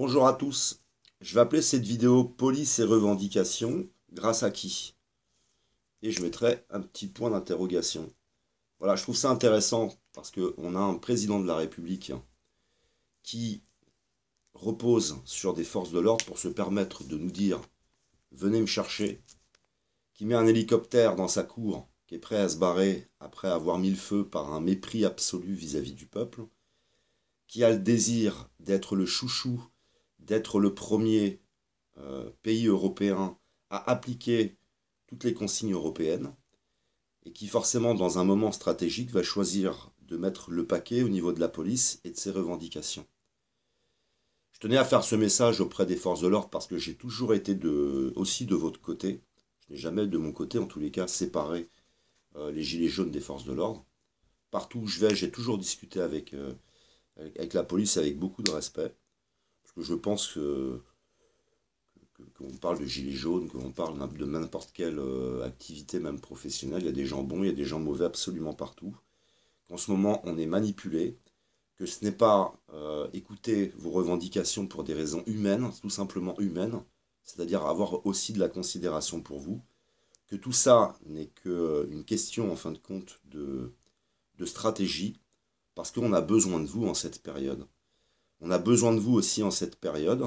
Bonjour à tous. Je vais appeler cette vidéo Police et revendications, grâce à qui Et je mettrai un petit point d'interrogation. Voilà, je trouve ça intéressant parce qu'on a un président de la République hein, qui repose sur des forces de l'ordre pour se permettre de nous dire venez me chercher, qui met un hélicoptère dans sa cour, qui est prêt à se barrer après avoir mis le feu par un mépris absolu vis-à-vis -vis du peuple, qui a le désir d'être le chouchou d'être le premier euh, pays européen à appliquer toutes les consignes européennes et qui forcément dans un moment stratégique va choisir de mettre le paquet au niveau de la police et de ses revendications. Je tenais à faire ce message auprès des forces de l'ordre parce que j'ai toujours été aussi de votre côté. Je n'ai jamais de mon côté, en tous les cas, séparé euh, les gilets jaunes des forces de l'ordre. Partout où je vais, j'ai toujours discuté avec, euh, avec la police avec beaucoup de respect je pense que qu'on parle de gilets jaunes, qu'on parle de n'importe quelle euh, activité, même professionnelle, il y a des gens bons, il y a des gens mauvais absolument partout. Qu'en ce moment, on est manipulé, que ce n'est pas euh, écouter vos revendications pour des raisons humaines, tout simplement humaines, c'est-à-dire avoir aussi de la considération pour vous, que tout ça n'est qu'une euh, question, en fin de compte, de stratégie, parce qu'on a besoin de vous en cette période. On a besoin de vous aussi en cette période.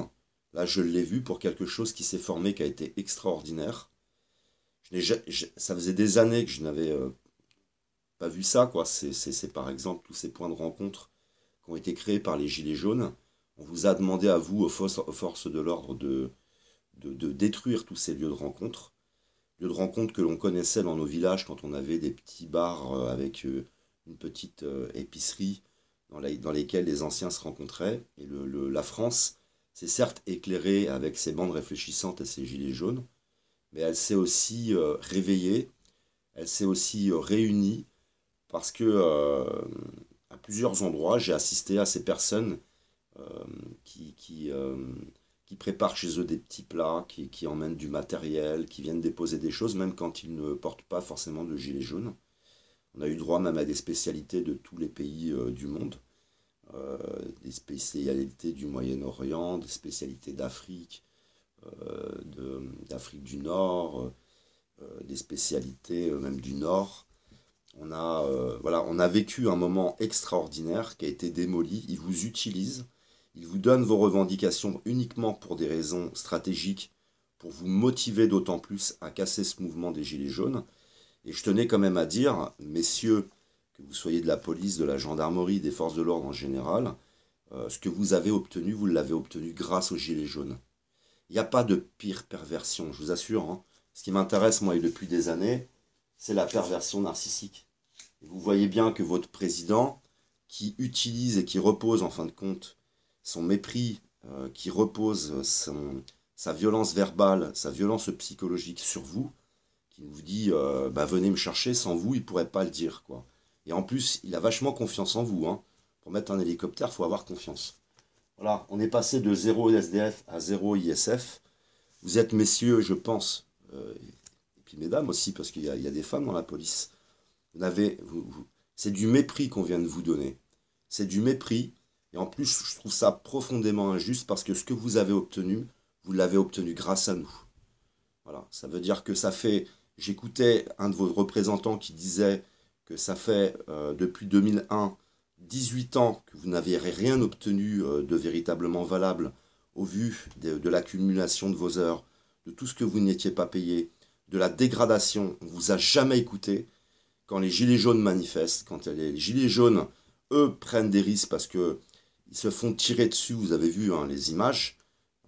Là, je l'ai vu pour quelque chose qui s'est formé, qui a été extraordinaire. ça faisait des années que je n'avais euh, pas vu ça. quoi. C'est par exemple tous ces points de rencontre qui ont été créés par les Gilets jaunes. On vous a demandé à vous, aux forces, de l'ordre, de, de, de, détruire tous ces lieux de rencontre. Lieux de rencontre que l'on connaissait dans nos villages quand on avait des petits bars euh, avec euh, une petite épicerie dans, lesquelles les anciens se rencontraient. Et la France s'est certes éclairée avec ses bandes réfléchissantes et ses gilets jaunes, mais elle s'est aussi euh, réveillée, elle s'est aussi euh, réunie, parce que euh, à plusieurs endroits, j'ai assisté à ces personnes qui, préparent chez eux des petits plats, qui, qui, emmènent du matériel, qui viennent déposer des choses, même quand ils ne portent pas forcément de gilets jaunes. On a eu droit même à des spécialités de tous les pays euh, du monde, euh, des spécialités du Moyen-Orient, des spécialités d'Afrique, euh, d'Afrique du Nord, des spécialités même du Nord. On a, voilà, on a vécu un moment extraordinaire qui a été démoli. Ils vous utilisent, ils vous donnent vos revendications uniquement pour des raisons stratégiques, pour vous motiver d'autant plus à casser ce mouvement des Gilets jaunes. Et je tenais quand même à dire, messieurs, que vous soyez de la police, de la gendarmerie, des forces de l'ordre en général, euh, ce que vous avez obtenu, vous l'avez obtenu grâce aux Gilets jaunes. Il n'y a pas de pire perversion, je vous assure. Hein. Ce qui m'intéresse, moi, et depuis des années, c'est la perversion narcissique. vous voyez bien que votre président, qui utilise et qui repose, en fin de compte, son mépris, euh, qui repose sa violence verbale, sa violence psychologique sur vous, il vous dit euh, bah, venez me chercher, sans vous, il pourrait pas le dire. quoi. Et en plus, il a vachement confiance en vous. Hein. Pour mettre un hélicoptère, faut avoir confiance. Voilà, on est passé de 0 SDF à 0 ISF. Vous êtes messieurs, je pense, euh, et puis mesdames aussi, parce qu'il y, a des femmes dans la police. Vous c'est du mépris qu'on vient de vous donner. C'est du mépris. Et en plus, je trouve ça profondément injuste parce que ce que vous avez obtenu, vous l'avez obtenu grâce à nous. Voilà, ça veut dire que ça fait J'écoutais un de vos représentants qui disait que ça fait euh, depuis 2001 18 ans que vous n'avez rien obtenu euh, de véritablement valable au vu de, l'accumulation de vos heures, de tout ce que vous n'étiez pas payé, de la dégradation. On ne vous a jamais écouté quand les gilets jaunes manifestent, quand les gilets jaunes, eux, prennent des risques parce que ils se font tirer dessus, vous avez vu hein, les images.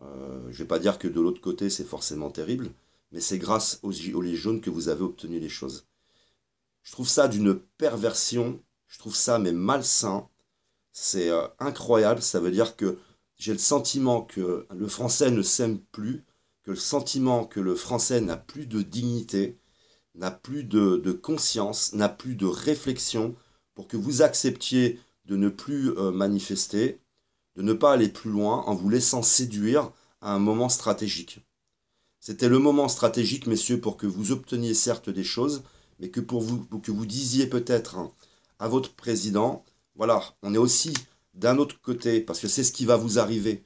Euh, je ne vais pas dire que de l'autre côté, c'est forcément terrible, mais c'est grâce aux gilets jaunes que vous avez obtenu les choses. Je trouve ça d'une perversion, je trouve ça mais malsain, c'est euh, incroyable, ça veut dire que j'ai le sentiment que le français ne s'aime plus, que le sentiment que le français n'a plus de dignité, n'a plus de, conscience, n'a plus de réflexion pour que vous acceptiez de ne plus euh, manifester, de ne pas aller plus loin en vous laissant séduire à un moment stratégique. C'était le moment stratégique, messieurs, pour que vous obteniez certes des choses, mais que pour vous, que vous disiez peut-être hein, à votre président, voilà, on est aussi d'un autre côté, parce que c'est ce qui va vous arriver.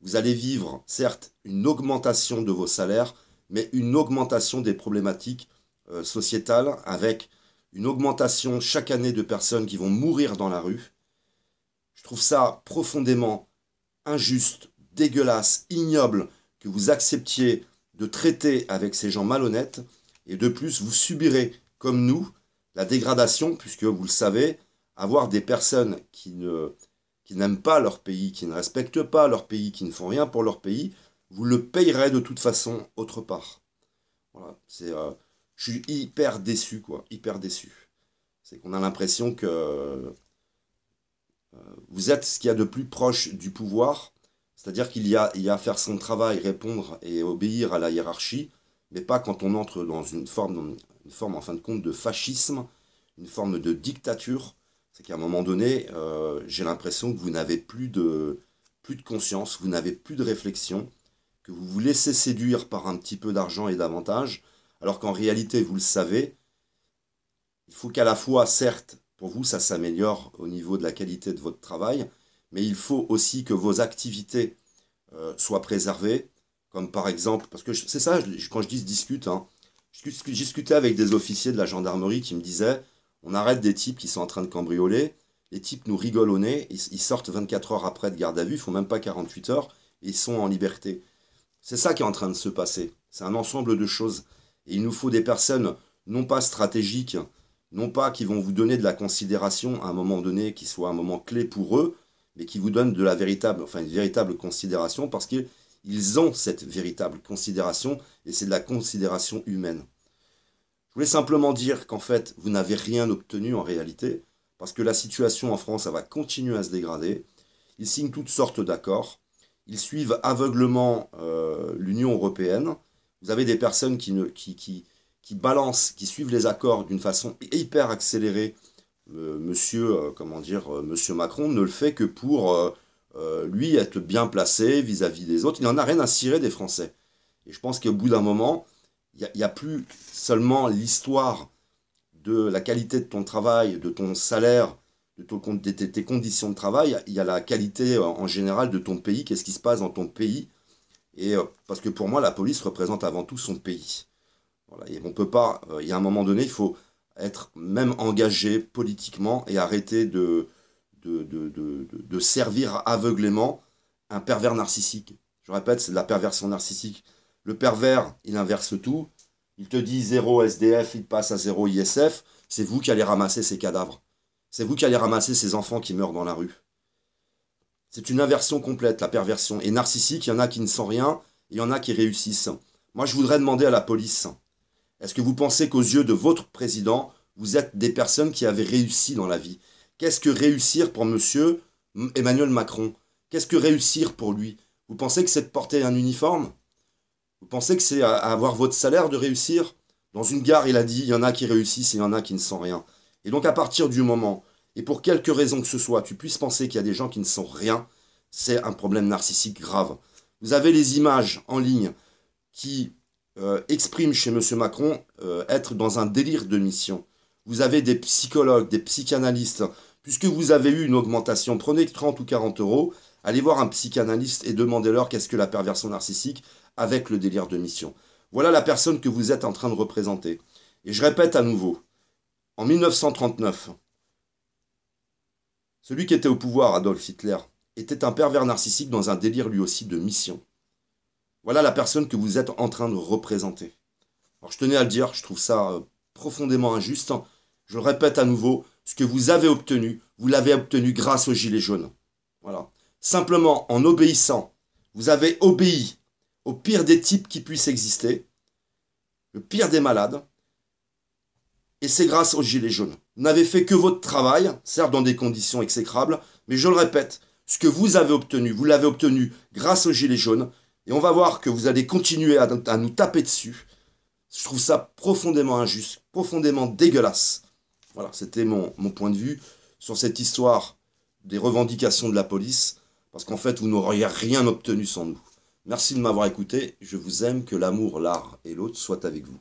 Vous allez vivre, certes, une augmentation de vos salaires, mais une augmentation des problématiques euh, sociétales, avec une augmentation chaque année de personnes qui vont mourir dans la rue. Je trouve ça profondément injuste, dégueulasse, ignoble que vous acceptiez de traiter avec ces gens malhonnêtes, et de plus, vous subirez, comme nous, la dégradation, puisque vous le savez, avoir des personnes qui ne qui n'aiment pas leur pays, qui ne respectent pas leur pays, qui ne font rien pour leur pays, vous le payerez de toute façon autre part. Voilà, c'est, euh, je suis hyper déçu, quoi, hyper déçu. C'est qu'on a l'impression que euh, vous êtes ce qu'il y a de plus proche du pouvoir, c'est-à-dire qu'il y a, y a à faire son travail, répondre et obéir à la hiérarchie, mais pas quand on entre dans une forme, une forme en fin de compte de fascisme, une forme de dictature. C'est qu'à un moment donné, euh, j'ai l'impression que vous n'avez plus de, plus de conscience, vous n'avez plus de réflexion, que vous vous laissez séduire par un petit peu d'argent et d'avantages, alors qu'en réalité, vous le savez, il faut qu'à la fois, certes, pour vous, ça s'améliore au niveau de la qualité de votre travail, mais il faut aussi que vos activités euh, soient préservées, comme par exemple, parce que c'est ça, quand je dis hein discute, je discutais avec des officiers de la gendarmerie qui me disaient, on arrête des types qui sont en train de cambrioler, les types nous rigolent au nez, ils, sortent 24 heures après de garde à vue, ils font même pas 48 heures, et ils sont en liberté. C'est ça qui est en train de se passer. C'est un ensemble de choses. Et il nous faut des personnes non pas stratégiques, non pas qui vont vous donner de la considération à un moment donné, qui soit un moment clé pour eux, et qui vous donnent de la véritable, enfin une véritable considération parce qu'ils ont cette véritable considération et c'est de la considération humaine. Je voulais simplement dire qu'en fait, vous n'avez rien obtenu en réalité parce que la situation en France, va continuer à se dégrader. Ils signent toutes sortes d'accords. Ils suivent aveuglement euh, l'Union européenne. Vous avez des personnes qui, qui, qui, qui balancent, qui suivent les accords d'une façon hyper accélérée euh, monsieur, euh, comment dire, euh, monsieur Macron ne le fait que pour lui être bien placé vis-à-vis des autres. Il n'en a rien à cirer des Français. Et je pense qu'au bout d'un moment, il n'y a, plus seulement l'histoire de la qualité de ton travail, de ton salaire, de, tes, conditions de travail, il y a la qualité en général de ton pays, qu'est-ce qui se passe dans ton pays. Et parce que pour moi, la police représente avant tout son pays. Voilà. Et on peut pas, il y a un moment donné, il faut être même engagé politiquement et arrêter de, de, servir aveuglément un pervers narcissique. Je répète, c'est de la perversion narcissique. Le pervers, il inverse tout. Il te dit zéro SDF, il passe à zéro ISF. C'est vous qui allez ramasser ces cadavres. C'est vous qui allez ramasser ces enfants qui meurent dans la rue. C'est une inversion complète, la perversion. Et narcissique, il y en a qui ne sent rien, il y en a qui réussissent. Moi, je voudrais demander à la police, est-ce que vous pensez qu'aux yeux de votre président, vous êtes des personnes qui avaient réussi dans la vie Qu'est-ce que réussir pour monsieur Emmanuel Macron Qu'est-ce que réussir pour lui Vous pensez que c'est de porter un uniforme Vous pensez que c'est avoir votre salaire de réussir Dans une gare, il a dit, il y en a qui réussissent il y en a qui ne sont rien. Et donc à partir du moment, et pour quelque raison que ce soit, tu puisses penser qu'il y a des gens qui ne sont rien, c'est un problème narcissique grave. Vous avez les images en ligne qui euh, exprime chez M. Macron euh, être dans un délire de mission. Vous avez des psychologues, des psychanalystes. Puisque vous avez eu une augmentation, prenez 30 ou 40 euros, allez voir un psychanalyste et demandez-leur qu'est-ce que la perversion narcissique avec le délire de mission. Voilà la personne que vous êtes en train de représenter. Et je répète à nouveau, en 1939, celui qui était au pouvoir, Adolf Hitler, était un pervers narcissique dans un délire lui aussi de mission. Voilà la personne que vous êtes en train de représenter. Alors je tenais à le dire, je trouve ça euh, profondément injuste. Hein. Je le répète à nouveau, ce que vous avez obtenu, vous l'avez obtenu grâce aux Gilets jaunes. Voilà. Simplement en obéissant, vous avez obéi au pire des types qui puissent exister, le pire des malades, et c'est grâce aux Gilets jaunes. Vous n'avez fait que votre travail, certes dans des conditions exécrables, mais je le répète, ce que vous avez obtenu, vous l'avez obtenu grâce aux Gilets jaunes, et on va voir que vous allez continuer à, nous taper dessus. Je trouve ça profondément injuste, profondément dégueulasse. Voilà, c'était mon, mon point de vue sur cette histoire des revendications de la police, parce qu'en fait, vous n'auriez rien obtenu sans nous. Merci de m'avoir écouté, je vous aime, que l'amour, l'art et l'autre soient avec vous.